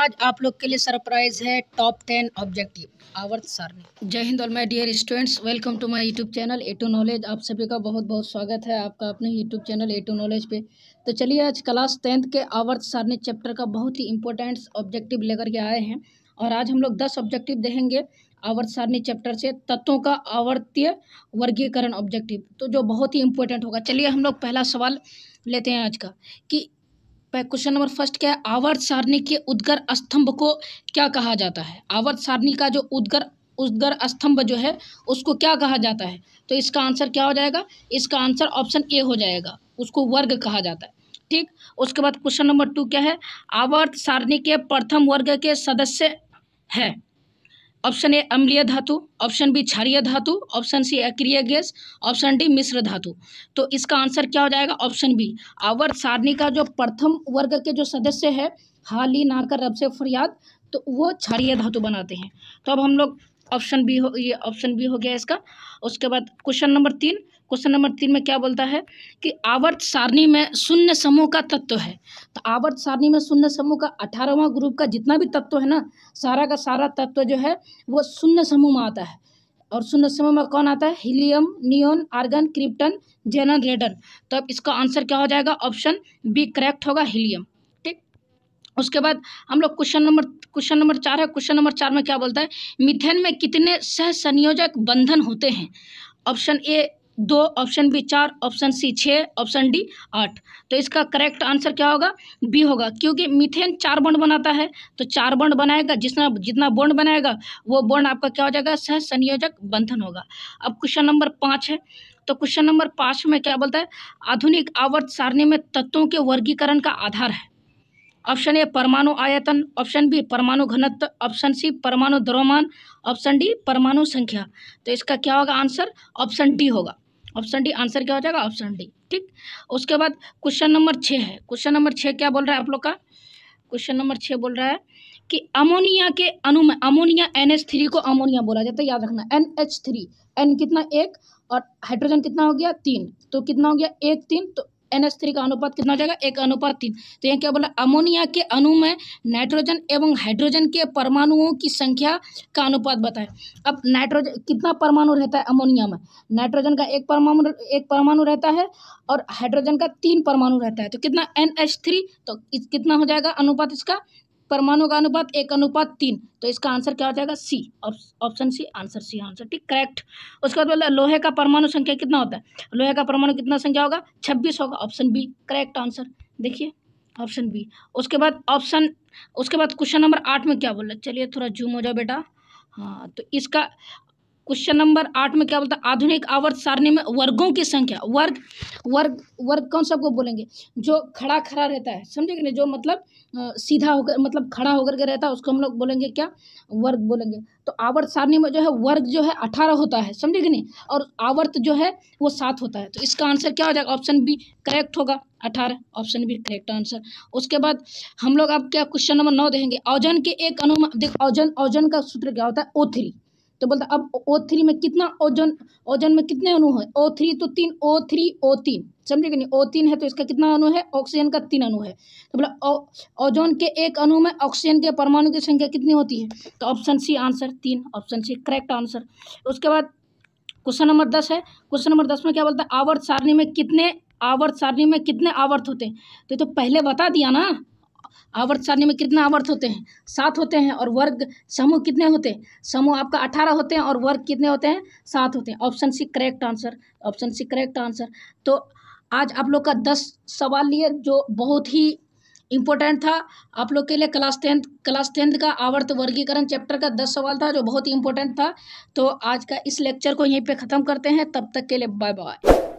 आज आप लोग के लिए सरप्राइज है टॉप टेन ऑब्जेक्टिव आवर्त सारणी जय हिंद और my dear students welcome to my YouTube channel A to knowledge आप सभी का बहुत बहुत स्वागत है आपका अपने YouTube channel A to knowledge पे तो चलिए आज क्लास टेंथ के आवर्त सारणी चैप्टर का बहुत ही इंपॉर्टेंट ऑब्जेक्टिव लेकर के आए हैं और आज हम लोग दस ऑब्जेक्टिव देखेंगे आवर्त सारणी चैप्टर से तत्वों का आवर्तीय वर्गीकरण ऑब्जेक्टिव तो जो बहुत ही इंपॉर्टेंट होगा चलिए हम लोग पहला सवाल लेते हैं आज का कि क्वेश्चन नंबर फर्स्ट क्या है आवर्त सारणी के उद्गर स्तंभ को क्या कहा जाता है आवर्त सारणी का जो उद्गर उद्गर स्तंभ जो है उसको क्या कहा जाता है तो इसका आंसर क्या हो जाएगा इसका आंसर ऑप्शन ए हो जाएगा उसको वर्ग कहा जाता है ठीक उसके बाद क्वेश्चन नंबर टू क्या है आवर्त सारणी के प्रथम वर्ग के सदस्य है ऑप्शन ए अम्लीय धातु ऑप्शन बी क्षारीय धातु ऑप्शन सी अक्रिय गैस ऑप्शन डी मिश्र धातु तो इसका आंसर क्या हो जाएगा ऑप्शन बी आवर्त सारणी का जो प्रथम वर्ग के जो सदस्य है हाली नाकर रब से फरियाद तो वो क्षारीय धातु बनाते हैं तो अब हम लोग ऑप्शन बी हो ये ऑप्शन बी हो गया इसका उसके बाद क्वेश्चन नंबर तीन क्वेश्चन नंबर तीन में क्या बोलता है कि आवर्त सारणी में शून्य समूह का तत्व है तो आवर्त सारणी में शून्य समूह का अठारहवा ग्रुप का जितना भी तत्व है ना सारा का सारा तत्व जो है वो शून्य समूह में आता है और शून्य समूह में कौन आता है helium neon argon krypton xenon radon तो अब इसका आंसर क्या हो जाएगा ऑप्शन बी करेक्ट होगा हीलियम ठीक उसके बाद हम लोग क्वेश्चन नंबर क्वेश्चन नंबर चार है क्वेश्चन नंबर चार में क्या बोलता है मिथेन में कितने सह संयोजक बंधन होते हैं ऑप्शन ए दो ऑप्शन बी चार ऑप्शन सी छः ऑप्शन डी आठ तो इसका करेक्ट आंसर क्या होगा बी होगा क्योंकि मीथेन चार बॉन्ड बनाता है तो चार बॉन्ड बनाएगा जितना जितना बॉन्ड बनाएगा वो बॉन्ड आपका क्या हो जाएगा सह संयोजक बंधन होगा अब क्वेश्चन नंबर पाँच है तो क्वेश्चन नंबर पाँच में क्या बोलता है आधुनिक आवर्त सारणी में तत्वों के वर्गीकरण का आधार है ऑप्शन ए परमाणु आयतन ऑप्शन बी परमाणु घनत्व ऑप्शन सी परमाणु द्रव्यमान ऑप्शन डी परमाणु संख्या तो इसका क्या होगा आंसर ऑप्शन डी होगा ऑप्शन डी आंसर क्या हो जाएगा ऑप्शन डी ठीक उसके बाद क्वेश्चन नंबर छः है क्वेश्चन नंबर छः क्या बोल रहा है आप लोग का क्वेश्चन नंबर छः बोल रहा है कि अमोनिया के अणु में अमोनिया एन एच थ्री को अमोनिया बोला जाता है याद रखना एन एच थ्री एन कितना एक और हाइड्रोजन कितना हो गया तीन तो कितना हो गया एक तीन तो एन एच थ्री का अनुपात कितना हो जाएगा एक अनुपात तीन तो यहाँ क्या बोला अमोनिया के अणु में नाइट्रोजन एवं हाइड्रोजन के परमाणुओं की संख्या का अनुपात बताएं अब नाइट्रोजन कितना परमाणु रहता है अमोनिया में नाइट्रोजन का एक परमाणु एक परमाणु रहता है और हाइड्रोजन का तीन परमाणु रहता है तो कितना एन एच थ्री तो कितना हो जाएगा अनुपात इसका परमाणु का अनुपात एक अनुपात तीन तो इसका आंसर क्या हो जाएगा C option C answer C answer ठीक करेक्ट उसके बाद लोहे का परमाणु संख्या कितना होता है लोहे का परमाणु कितना संख्या होगा छब्बीस होगा ऑप्शन बी करेक्ट आंसर देखिए ऑप्शन बी उसके बाद ऑप्शन उसके बाद क्वेश्चन नंबर आठ में क्या बोल बोला चलिए थोड़ा जूम हो जाओ बेटा हाँ तो इसका क्वेश्चन नंबर आठ में क्या बोलता है आधुनिक आवर्त सारणी में वर्गों की संख्या वर्ग वर्ग वर्ग कौन सा को बोलेंगे जो खड़ा खड़ा रहता है समझे कि नहीं जो मतलब सीधा होकर मतलब खड़ा होकर के रहता है उसको हम लोग बोलेंगे क्या वर्ग बोलेंगे तो आवर्त सारणी में जो है वर्ग जो है अठारह होता है समझे कि नहीं और आवर्त जो है वो सात होता है तो इसका आंसर क्या हो जाएगा ऑप्शन बी करेक्ट होगा अठारह ऑप्शन बी करेक्ट आंसर उसके बाद हम लोग अब क्या क्वेश्चन नंबर नौ देखेंगे औजन के एक अनुमान देख औजन औजन का सूत्र क्या होता है ओ थ्री तो बोलता अब ओ थ्री में कितना ओजन ओजन में कितने अनु है ओ थ्री तो तीन ओ थ्री ओ तीन समझे कि नहीं ओ तीन है तो इसका कितना अनु है ऑक्सीजन का तीन अनु है तो बोला ओजोन के एक अनु में ऑक्सीजन के परमाणु की संख्या कितनी होती है तो ऑप्शन सी आंसर तीन ऑप्शन सी करेक्ट आंसर उसके बाद क्वेश्चन नंबर दस है क्वेश्चन नंबर दस में क्या बोलता है आवर्त सारणी में कितने आवर्त सारणी में कितने आवर्त होते हैं तो, तो पहले बता दिया ना आवर्त सारणी में कितना आवर्त होते हैं सात होते हैं और वर्ग समूह कितने होते हैं समूह आपका अठारह होते हैं और वर्ग कितने होते हैं सात होते हैं option C correct answer option C correct answer तो आज आप लोग का दस सवाल लिए जो बहुत ही इम्पोर्टेंट था आप लोग के लिए क्लास टेंथ क्लास टेंथ का आवर्त वर्गीकरण चैप्टर का दस सवाल था जो बहुत ही इम्पोर्टेंट था तो आज का इस लेक्चर को यहीं पे ख़त्म करते हैं तब तक के लिए बाय बाय